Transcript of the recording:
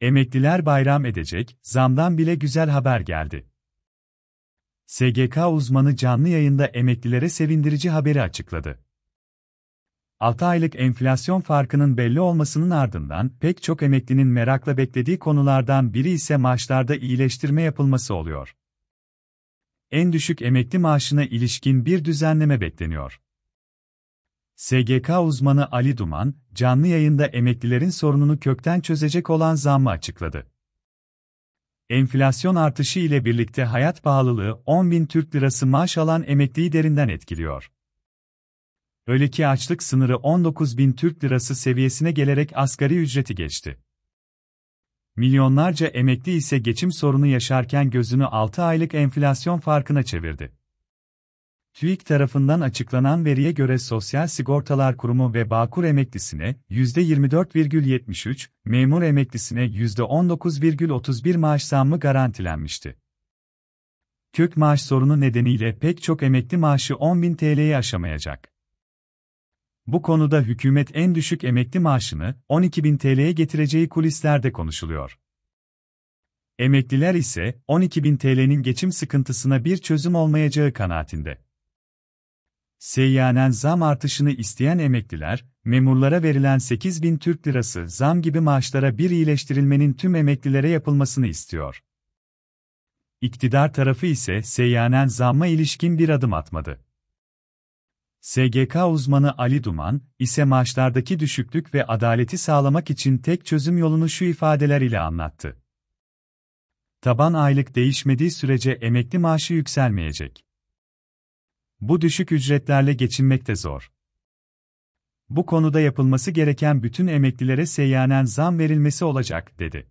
Emekliler bayram edecek, zamdan bile güzel haber geldi. SGK uzmanı canlı yayında emeklilere sevindirici haberi açıkladı. 6 aylık enflasyon farkının belli olmasının ardından pek çok emeklinin merakla beklediği konulardan biri ise maaşlarda iyileştirme yapılması oluyor. En düşük emekli maaşına ilişkin bir düzenleme bekleniyor. SGK uzmanı Ali Duman, canlı yayında emeklilerin sorununu kökten çözecek olan zammı açıkladı. Enflasyon artışı ile birlikte hayat pahalılığı 10 bin Türk lirası maaş alan emekliyi derinden etkiliyor. Öyle ki açlık sınırı 19 bin Türk lirası seviyesine gelerek asgari ücreti geçti. Milyonlarca emekli ise geçim sorunu yaşarken gözünü 6 aylık enflasyon farkına çevirdi. TÜİK tarafından açıklanan veriye göre Sosyal Sigortalar Kurumu ve Bağkur emeklisine %24,73, memur emeklisine %19,31 maaş zammı garantilenmişti. Kök maaş sorunu nedeniyle pek çok emekli maaşı 10.000 TL'yi aşamayacak. Bu konuda hükümet en düşük emekli maaşını 12.000 TL'ye getireceği kulislerde konuşuluyor. Emekliler ise 12.000 TL'nin geçim sıkıntısına bir çözüm olmayacağı kanaatinde. Seyyanen zam artışını isteyen emekliler, memurlara verilen 8 bin Türk lirası zam gibi maaşlara bir iyileştirilmenin tüm emeklilere yapılmasını istiyor. İktidar tarafı ise seyyanen zamma ilişkin bir adım atmadı. SGK uzmanı Ali Duman ise maaşlardaki düşüklük ve adaleti sağlamak için tek çözüm yolunu şu ifadeler ile anlattı. Taban aylık değişmediği sürece emekli maaşı yükselmeyecek. Bu düşük ücretlerle geçinmek de zor. Bu konuda yapılması gereken bütün emeklilere seyyanen zam verilmesi olacak, dedi.